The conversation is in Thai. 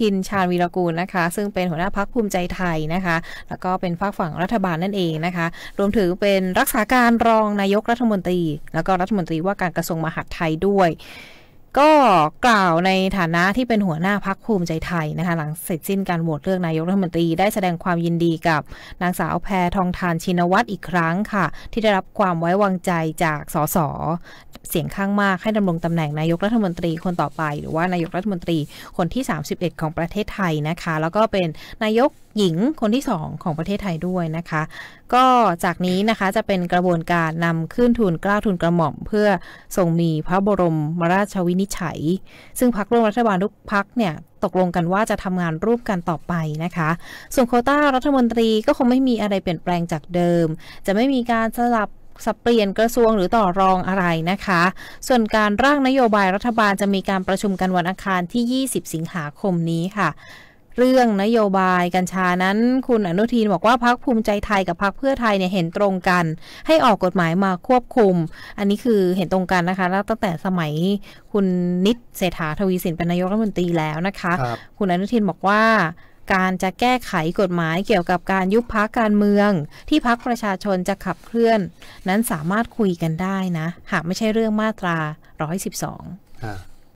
ทินชาญวีรกูลนะคะ ซึ่งเป็นหัวหน้าพักภูมิใจไทยนะคะ แล้วก็เป็นฝากฝั่งรัฐบาลนั่นเองนะคะ รวมถึงเป็นรักษาการรองนายกรัฐมนตรี แล้วก็รัฐมนตรีว่าการกระทรวงมหาดไทยด้วยก็กล่าวในฐานะที่เป็นหัวหน้าพักภูมิใจไทยนะคะ หลังเสร็จสิ้นการโหวตเลือกนายกรัฐมนตรีได้แสดงความยินดีกับนางสาวแพทองทานชินวัตรอีกครั้งค่ะ ที่ได้รับความไว้วางใจจากสสเสียงข้างมากให้ดำรงตำแหน่งนายกรัฐมนตรีคนต่อไป หรือว่านายกรัฐมนตรีคนที่ 31 ของประเทศไทยนะคะ แล้วก็เป็นนายกหญิงคนที่ 2 ของประเทศไทยด้วยนะคะก็จากนี้นะคะจะเป็นกระบวนการนำขึ้นทุนกล้าทุนกระหม่อมเพื่อทรงมีพระบรมราชวินิิจฉัยซึ่งพักร่วมรัฐบาลทุกพักเนี่ยตกลงกันว่าจะทำงานร่วมกันต่อไปนะคะส่วนโคต้ารัฐมนตรีก็คงไม่มีอะไรเปลี่ยนแปลงจากเดิม จะไม่มีการสลับสับเปลี่ยนกระทรวงหรือต่อรองอะไรนะคะ ส่วนการร่างนโยบายรัฐบาลจะมีการประชุมกันวันอังคารที่ 20 สิงหาคมนี้ค่ะเรื่องนโยบาย กัญชานั้น คุณอนุทินบอกว่าพักภูมิใจไทยกับพักเพื่อไทยเนี่ยเห็นตรงกัน ให้ออกกฎหมายมาควบคุม อันนี้คือเห็นตรงกันนะคะ แล้วตั้งแต่สมัยคุณนิดเศรษฐาทวีสินเป็นนายกรัฐมนตรีแล้วนะคะคคุณอนุทินบอกว่าการจะแก้ไขกฎหมายเกี่ยวกับการยุบพักการเมืองที่พักประชาชนจะขับเคลื่อนนั้นสามารถคุยกันได้นะ หากไม่ใช่เรื่องมาตรา112